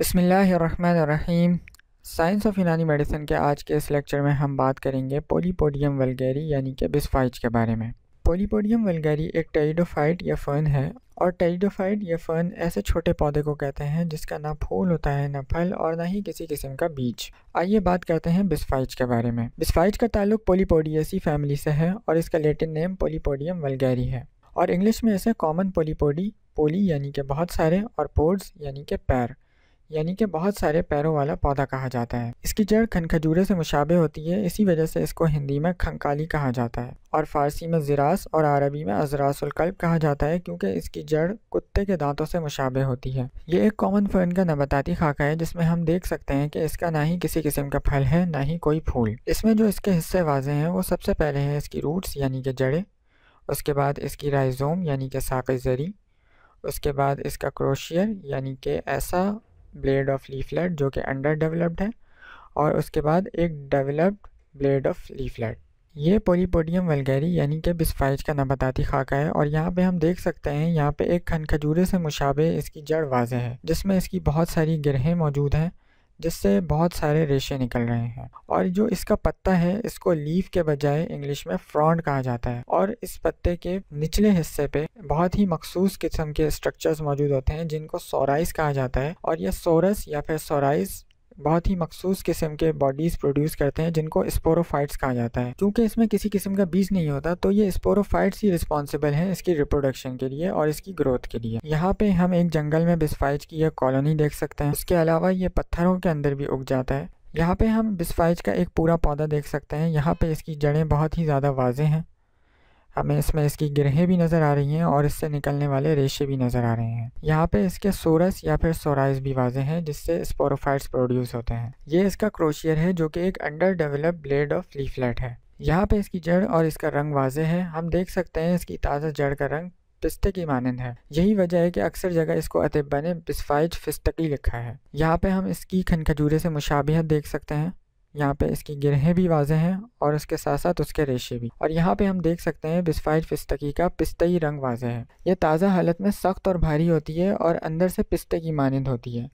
बसमीम science of यूनानी medicine के आज के इस लेक्चर में हम बात करेंगे पोलीपोडियम वलगैरी यानी कि बिस्फाइज के बारे में पोलीपोडियम वलगैरी एक टेरिडोफाइट या फर्न है और टेरिडोफाइट या फर्न ऐसे छोटे पौधे को कहते हैं जिसका ना फूल होता है ना फल और ना ही किसी किस्म का बीज आइए बात करते हैं बिस्फाइज के बारे में बिस्फाइज का ताल्लुक पोलीपोडियसी फैमिली से है और इसका लेटिन नेम पोलीपोडियम वलगैरी है और इंग्लिश में इसे कॉमन पोलीपोडी पोली यानी कि बहुत सारे और पोड्स यानी कि पैर यानी कि बहुत सारे पैरों वाला पौधा कहा जाता है इसकी जड़ खनखजूरे से मुशाबे होती है इसी वजह से इसको हिंदी में खंकाली कहा जाता है और फारसी में ज़रास और अरबी में अजरासुलकल्ब कहा जाता है क्योंकि इसकी जड़ कुत्ते के दांतों से मुशाबे होती है ये एक कॉमन फर्न का नबाती खाका है जिसमें हम देख सकते हैं कि इसका ना ही किसी किस्म का फल है ना ही कोई फूल इसमें जो इसके हिस्से वाजे हैं वो सबसे पहले है इसकी रूट्स यानी कि जड़ें उसके बाद इसकी राइजोम यानी कि साक ज़री उसके बाद इसका क्रोशियर यानी कि ऐसा ब्लेड ऑफ लीफलेट जो कि अंडर डेवलप्ड है और उसके बाद एक डेवलप्ड ब्लेड ऑफ लीफलेट ये पोलीपोडियम वलगैरी यानी कि बिस्फाइज का नबाताती खाका है और यहाँ पे हम देख सकते हैं यहाँ पे एक खनखजूरे से मुशाबे इसकी जड़ वाजे है जिसमें इसकी बहुत सारी गिरहें मौजूद हैं जिससे बहुत सारे रेशे निकल रहे हैं और जो इसका पत्ता है इसको लीफ के बजाय इंग्लिश में फ्रॉन्ड कहा जाता है और इस पत्ते के निचले हिस्से पे बहुत ही मखसूस किस्म के स्ट्रक्चर्स मौजूद होते हैं जिनको सोराइस कहा जाता है और यह सोरस या फिर सोराइस बहुत ही मखसूस किस्म के बॉडीज प्रोड्यूस करते हैं जिनको स्पोरोफाइट्स कहा जाता है क्योंकि इसमें किसी किस्म का बीज नहीं होता तो ये स्पोरोफाइट्स ही रिस्पॉन्सिबल है इसकी रिप्रोडक्शन के लिए और इसकी ग्रोथ के लिए यहाँ पे हम एक जंगल में बिस्फाइज की यह कॉलोनी देख सकते हैं उसके अलावा ये पत्थरों के अंदर भी उग जाता है यहाँ पे हम बिस्फाइज का एक पूरा पौधा देख सकते हैं यहाँ पे इसकी जड़ें बहुत ही ज़्यादा वाजे हैं हमें इसमें इसकी ग्रहें भी नज़र आ रही हैं और इससे निकलने वाले रेशे भी नज़र आ रहे हैं यहाँ पे इसके सोरस या फिर सोराइज भी वाजे हैं जिससे स्पोरोफाइट्स प्रोड्यूस होते हैं ये इसका क्रोशियर है जो कि एक under develop blade of leaflet है यहाँ पे इसकी जड़ और इसका रंग वाजे है हम देख सकते हैं इसकी ताज़ा जड़ का रंग पिस्ते की मानंद है यही वजह है कि अक्सर जगह इसको अतिबा ने बिस्फाइज फिस्तकी लिखा है यहाँ पे हम इसकी खनखजूरे से मुशाबियत देख सकते हैं यहाँ पे इसकी गिरहें भी वाजह हैं और उसके साथ साथ उसके रेशे भी और यहाँ पे हम देख सकते हैं बिस्फाइड फिस्तकी का पिस्तई रंग वाजह है यह ताज़ा हालत में सख्त और भारी होती है और अंदर से पिस्ते की मानंद होती है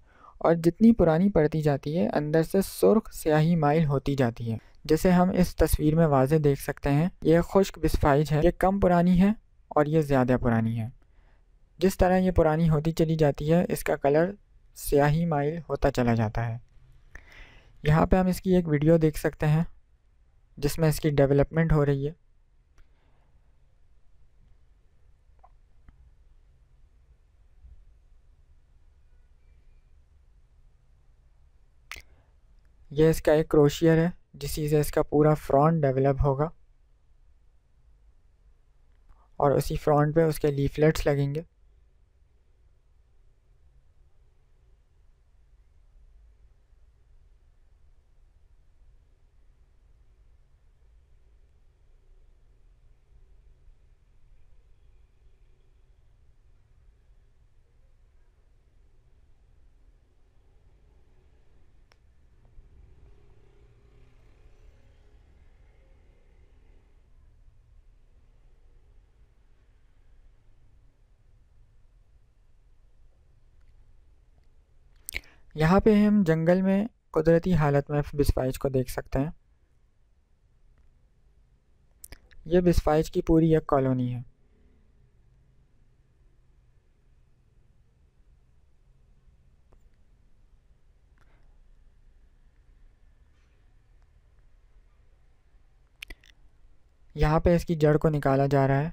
और जितनी पुरानी पड़ती जाती है अंदर से सुर्ख स्याही माइल होती जाती है जैसे हम इस तस्वीर में वाजह देख सकते हैं यह खुश्क बिस्फाइज है ये कम पुरानी है और ये ज़्यादा पुरानी है जिस तरह ये पुरानी होती चली जाती है इसका कलर स्याही माइल होता चला जाता है यहाँ पे हम इसकी एक वीडियो देख सकते हैं जिसमें इसकी डेवलपमेंट हो रही है यह इसका एक क्रोशियर है जिस से इसका पूरा फ्रॉन्ट डेवलप होगा और उसी फ्रॉन्ट पे उसके लीफलेट्स लगेंगे यहाँ पे हम जंगल में कुदरती हालत में बिस्पाइज को देख सकते हैं यह बिस्पाइज की पूरी एक कॉलोनी है यहाँ पे इसकी जड़ को निकाला जा रहा है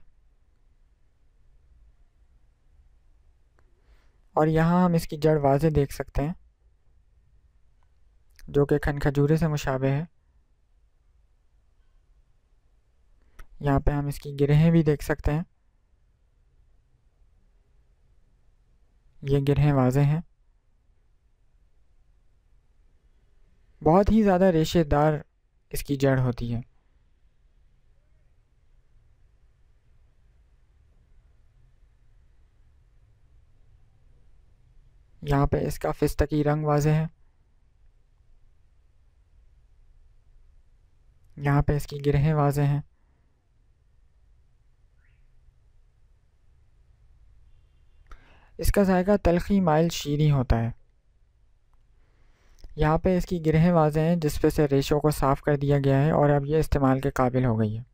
और यहाँ हम इसकी जड़ वाजे देख सकते हैं जो कि खन खजूरे से मुशाबे है यहाँ पे हम इसकी गिरहें भी देख सकते हैं ये गिरहें वाजे हैं बहुत ही ज़्यादा रेशेदार इसकी जड़ होती है यहाँ पे इसका फिस्तकी रंग वाजे है यहाँ पे इसकी गिरहें वाजे हैं इसका जायका तलखी माइल शीरी होता है यहाँ पे इसकी गिरहें वाजे हैं जिस पे से रेशों को साफ़ कर दिया गया है और अब ये इस्तेमाल के काबिल हो गई है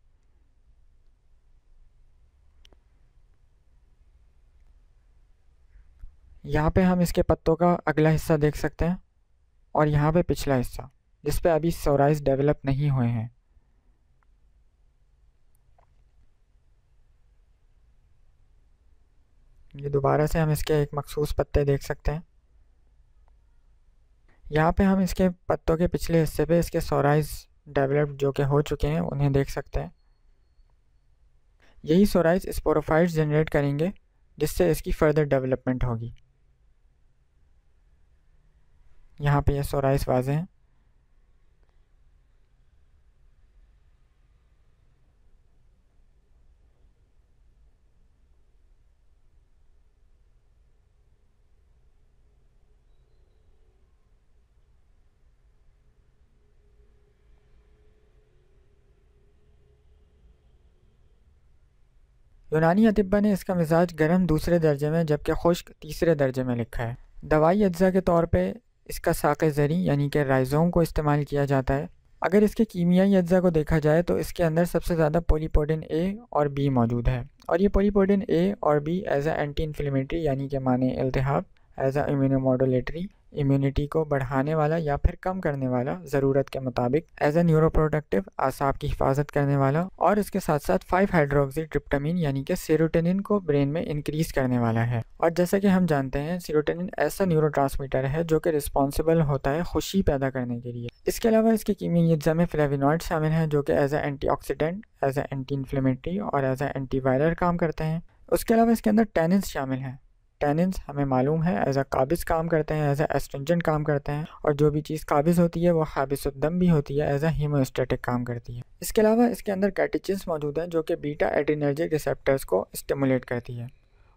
यहाँ पे हम इसके पत्तों का अगला हिस्सा देख सकते हैं और यहाँ पे पिछला हिस्सा जिस पे अभी सोराइज डेवलप नहीं हुए हैं ये दोबारा से हम इसके एक मखसूस पत्ते देख सकते हैं यहाँ पे हम इसके पत्तों के पिछले हिस्से पे इसके सोराइज डेवलप्ड जो कि हो चुके हैं उन्हें देख सकते हैं यही सोराइज स्पोरोफाइट्स जनरेट करेंगे जिससे इसकी फर्दर डेवलपमेंट होगी यहाँ पे ये सोराइज वाजें हैं यूनानी अतिबा ने इसका मिजाज गर्म दूसरे दर्जे में जबकि खुश्क तीसरे दर्जे में लिखा है दवाई अज्जा के तौर पर इसका साक़ ज़री यानी कि राइजोम को इस्तेमाल किया जाता है अगर इसके कीमियाई अज्जा को देखा जाए तो इसके अंदर सबसे ज़्यादा पोलीपोडिन ए और बी मौजूद है और ये पोलीपोडिन ए और B as a anti inflammatory यानी कि माने अल्तहाब एज ए इम्यूनोमोडोलेटरी इम्यूनिटी को बढ़ाने वाला या फिर कम करने वाला ज़रूरत के मुताबिक एज ए न्यूरो प्रोडक्टिव आसाब की हिफाजत करने वाला और इसके साथ साथ फाइव हाइड्रोक्सी ट्रिप्टामिन यानी कि सीरोटेनिन को ब्रेन में इंक्रीज करने वाला है और जैसा कि हम जानते हैं सीरोटेनिन ऐसा न्यूरो है जो कि रिस्पॉन्सिबल होता है खुशी पैदा करने के लिए इसके अलावा इसके कीमी अज्जा में फ्लेविनॉइड शामिल हैं जो कि as a antioxidant as a anti inflammatory और एज ए एंटी वायरल काम करते हैं उसके अलावा इसके अंदर टेनिस शामिल है टेनिन्स हमें मालूम है एज अ काबिज़ काम करते हैं एज अ काम करते हैं और जो भी चीज़ काबिज़ होती है वो हाबिसदम भी होती है एज अ हीमोस्टेटिक काम करती है इसके अलावा इसके अंदर कैटिचिन मौजूद हैं जो कि बीटा एड्रीनर्जिक रिसेप्टर्स को स्टिमुलेट करती है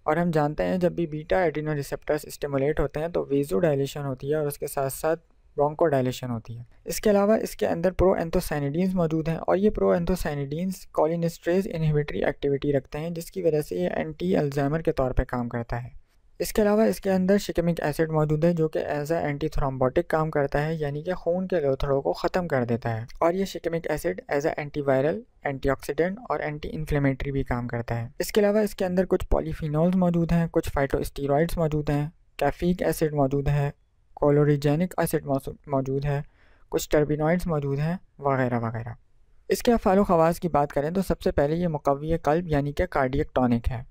और हम जानते हैं जब भी बीटा एड्रीनल रिसेप्टर्स स्टिमुलेट होते हैं तो वीजो डायलेशन होती है और उसके साथ साथ ब्रोंको डायलेशन होती है इसके अलावा इसके अंदर प्रो एंथोसाइनिडीन्स मौजूद हैं और ये proanthocyanidins cholinesterase inhibitory activity रखते हैं जिसकी वजह से ये एंटी अल्जामर के तौर पर काम करता है इसके अलावा इसके अंदर शिकमिक एसिड मौजूद है जो कि एज ए एंटी थ्रोम्बोटिक काम करता है यानी कि खून के लोथड़ों को ख़त्म कर देता है और ये shikimic acid as a antiviral antioxidant और एंटी इन्फ्लेमेटरी भी काम करता है इसके अलावा इसके अंदर कुछ पॉलीफिनल्स मौजूद हैं कुछ फाइटोस्टीरॉइड्स मौजूद हैं कैफिक एसिड मौजूद है कोलोरीजेनिक एसिड मौजूद है कुछ टर्बिनॉइड्स मौजूद हैं वगैरह वगैरह इसके अफालो खवास की बात करें तो सबसे पहले ये मुकवी कल्ब यानी कि कार्डियक टॉनिक है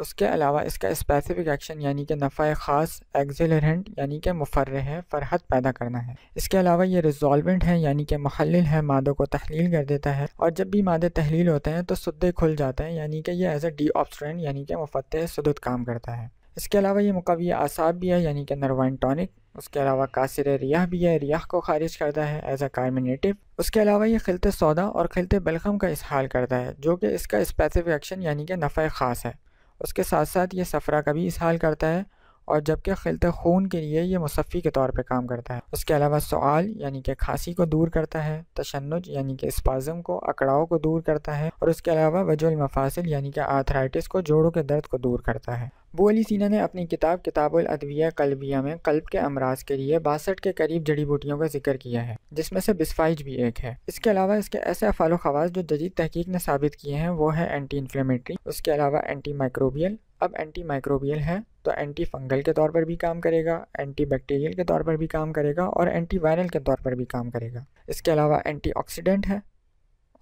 उसके अलावा इसका स्पेसिफिक एक्शन यानी कि नफ़ा ख़ास एक्जिलरेंट यानी कि मुफर है फ़रहत पैदा करना है इसके अलावा ये रिजॉल्वेंट है यानी कि महल है मादों को तहलील कर देता है और जब भी मादे तहलील होते हैं तो सदे खुल जाते हैं यानी कि यह एज ए डी ऑप्सरेंट यानी कि मुफत सदुद काम करता है इसके अलावा ये मुकवी आसाब भी है यानी कि नरवाइन टॉनिक उसके अलावा कासिर रियाह भी है रियाह को खारिज करता है एज अ कार्मिनेटिव उसके अलावा ये खिलते सौदा और खिलते बलखम का इसहाल करता है जो कि इसका स्पेसिफिक एक्शन यानी कि नफ़ा ख़ास है उसके साथ साथ ये सफ़रा का भी इसहाल करता है और जबकि खिलत खून के लिए ये मुसफ़ी के तौर पर काम करता है उसके अलावा सवाल यानी कि खांसी को दूर करता है तशनज यानी कि स्पाज़म को अकड़ाव को दूर करता है और उसके अलावा वजुल मफासिल यानी कि आर्थराइटिस को जोड़ों के दर्द को दूर करता है बो अली सीना ने अपनी किताब किताबुल अदविया कलबिया में कल्ब के अमराज के लिए बासठ के करीब जड़ी बूटियों का जिक्र किया है जिसमें से बिस्फाइज भी एक है इसके अलावा इसके ऐसे अफाल खवास जो जदीद तहकीक ने साबित किए हैं वो है एंटी इन्फ्लेमेटरी उसके अलावा एंटी माइक्रोबियल अब एंटी माइक्रोबियल है तो एंटी फंगल के तौर पर भी काम करेगा एंटी बैक्टीरियल के तौर पर भी काम करेगा और एंटी वायरल के तौर पर भी काम करेगा इसके अलावा एंटी ऑक्सीडेंट है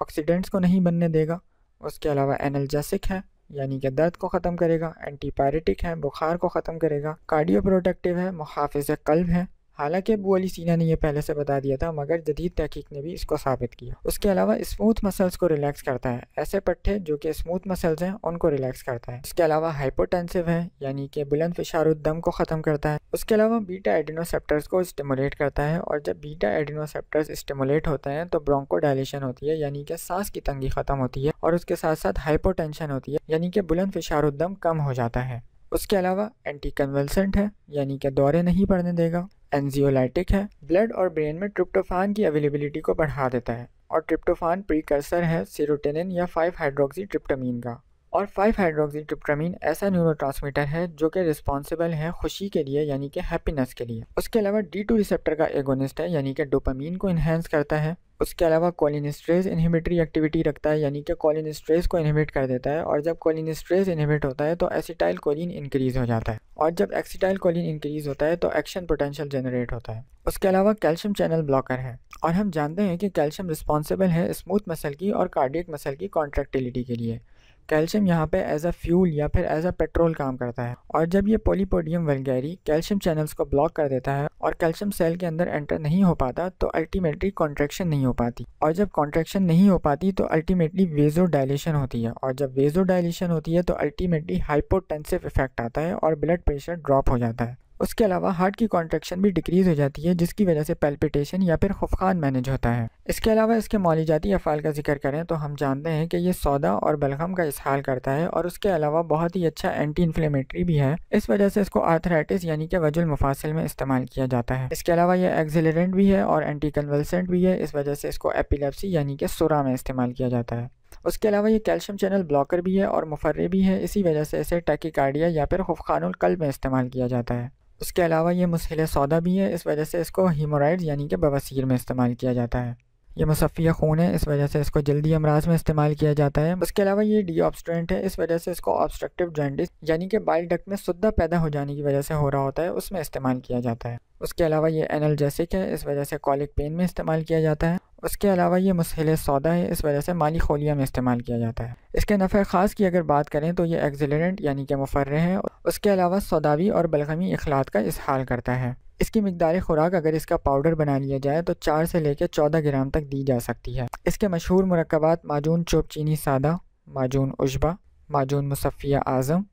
ऑक्सीडेंट्स को नहीं बनने देगा उसके अलावा एनल्जेसिक है यानी कि दर्द को ख़त्म करेगा एंटीपायरेटिक है बुखार को ख़त्म करेगा कार्डियो प्रोटेक्टिव है मुहाफ़ कल्ब है हालांकि अबू अली सीना ने यह पहले से बता दिया था मगर जदीद तहकीक ने भी इसको साबित किया उसके अलावा स्मूथ मसल्स को रिलैक्स करता है ऐसे पट्टे जो कि स्मूथ मसल्स हैं उनको रिलैक्स करता है इसके अलावा हाइपोटेंसिव है यानी कि बुलंद फिशार दम को ख़त्म करता है उसके अलावा बीटा एडिनोसेप्टर्स को स्टिमुलेट करता है और जब बीटा एडिनोसेप्टर्स स्टिमुलेट होते हैं तो ब्रोंको डायलेशन होती है यानी कि सांस की तंगी ख़त्म होती है और उसके साथ साथ हाइपोटेंशन होती है यानी कि बुलंद फिशार दम कम हो जाता है उसके अलावा एंटी कन्वलसेंट है यानी कि दौरे नहीं पड़ने देगा एनजियोलाइटिक है ब्लड और ब्रेन में ट्रिप्टोफान की अवेलेबिलिटी को बढ़ा देता है और ट्रिप्टोफान प्रीकर्सर है सीरोटेनिन या फाइव हाइड्रोक्सी ट्रिप्टोमीन का और फाइव ट्रिप्टामिन ऐसा न्यूरोट्रांसमीटर है जो कि रिस्पॉन्सिबल है खुशी के लिए यानी कि हैप्पीनेस के लिए उसके अलावा डी टू रिसेप्टर का एगोनिस्ट है यानी कि डोपामीन को इन्हेंस करता है उसके अलावा स्ट्रेस इनहिबिटरी एक्टिविटी रखता है यानी कि स्ट्रेस को इनहिबिट कर देता है और जब कोलिनस्ट्रेस इनहिबिट होता है तो एसिटाइल कोलिन इंक्रीज़ हो जाता है और जब एक्सीटाइल कोलिन इंक्रीज़ होता है तो एक्शन पोटेंशियल जनरेट होता है उसके अलावा कैल्शियम चैनल ब्लॉकर है और हम जानते हैं कि कैल्शियम रिस्पॉन्सिबल है स्मूथ मसल की और कार्डियक मसल की कॉन्ट्रेक्टिलिटी के लिए कैल्शियम यहाँ पे एज अ फ्यूल या फिर एज अ पेट्रोल काम करता है और जब ये पोलीपोडियम वलगैरी कैल्शियम चैनल्स को ब्लॉक कर देता है और कैल्शियम सेल के अंदर एंटर नहीं हो पाता तो अल्टीमेटली कॉन्ट्रेक्शन नहीं हो पाती और जब कॉन्ट्रेक्शन नहीं हो पाती तो अल्टीमेटली वेजो डायलेशन होती है और जब वेजो डायलेशन होती है तो अल्टीमेटली हाइपोटेंसिव इफेक्ट आता है और ब्लड प्रेशर ड्रॉप हो जाता है उसके अलावा हार्ट की कॉन्ट्रेक्शन भी डिक्रीज़ हो जाती है जिसकी वजह से पेल्पिटेशन या फिर खफखान मैनेज होता है इसके अलावा इसके मौलिजाती अफ़ाल का जिक्र करें तो हम जानते हैं कि ये सौदा और बलगम का इसहाल करता है और उसके अलावा बहुत ही अच्छा एंटी इन्फ्लेमेटरी भी है इस वजह से इसको आर्थराइटिस यानी कि वजुल मुफासिल में इस्तेमाल किया जाता है इसके अलावा यह एक्सिलरेंट भी है और एंटी कन्वलसेंट भी है इस वजह से इसको एपिलेप्सी यानी कि सुरा में इस्तेमाल किया जाता है उसके अलावा ये कैल्शियम चैनल ब्लॉकर भी है और मुफर्रे भी है इसी वजह से इसे टैकिकार्डिया या फिर खफखानुल कल्ब में इस्तेमाल किया जाता है उसके अलावा ये मुसहल सौदा भी है इस वजह से इसको हीमोराइड यानी कि बवासीर में इस्तेमाल किया जाता है ये मुसफ़िया खून है इस वजह से इसको जल्दी अमराज में इस्तेमाल किया जाता है उसके अलावा ये डी ऑब्स्ट्रेंट है इस वजह से इसको ऑब्स्ट्रक्टिव जॉइंटिस यानी कि बाइल डक में सुद्धा पैदा हो जाने की वजह से हो रहा होता है उसमें इस्तेमाल किया जाता है उसके अलावा ये जैसिक है इस वजह से कॉलिक पेन में इस्तेमाल किया जाता है उसके अलावा ये मसहल सौदा है इस वजह से माली खोलिया में इस्तेमाल किया जाता है इसके नफ़े ख़ास की अगर बात करें तो ये एक्जिलेंट यानी कि मुफर्र है उसके अलावा सौदावी और बलगमी अखलात का इसहाल करता है इसकी मकदार खुराक अगर इसका पाउडर बना लिया जाए तो चार से लेकर चौदह ग्राम तक दी जा सकती है इसके मशहूर मरकबात माजून चोप चीनी सादा माजून उजबा माजून मुसफ़िया आज़म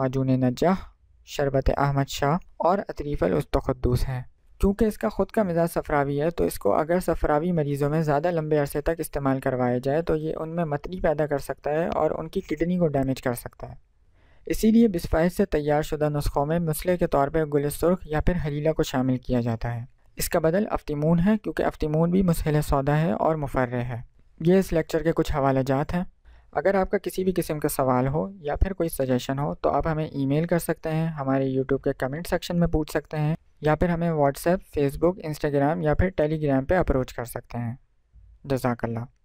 माजून नजह शरबत अहमद शाह और अतरीफ़ल उस्तखदूस हैं क्योंकि इसका ख़ुद का मिजाज सफरावी है तो इसको अगर सफरावी मरीज़ों में ज़्यादा लंबे अरसे तक इस्तेमाल करवाया जाए तो ये उनमें मतली पैदा कर सकता है और उनकी किडनी को डैमेज कर सकता है इसीलिए बिस्फायर से तैयार शुदा नुस्खों में मसले के तौर पर गुल सुरख या फिर हलीला को शामिल किया जाता है इसका बदल अफ्तीमून है क्योंकि अफ्तीमून भी मसहल सौदा है और मुफर है ये इस लेक्चर के कुछ हवाला जात हैं अगर आपका किसी भी किस्म का सवाल हो या फिर कोई सजेशन हो तो आप हमें ईमेल कर सकते हैं हमारे यूट्यूब के कमेंट सेक्शन में पूछ सकते हैं या फिर हमें व्हाट्सएप फेसबुक इंस्टाग्राम या फिर टेलीग्राम पर अप्रोच कर सकते हैं जजाकल्ला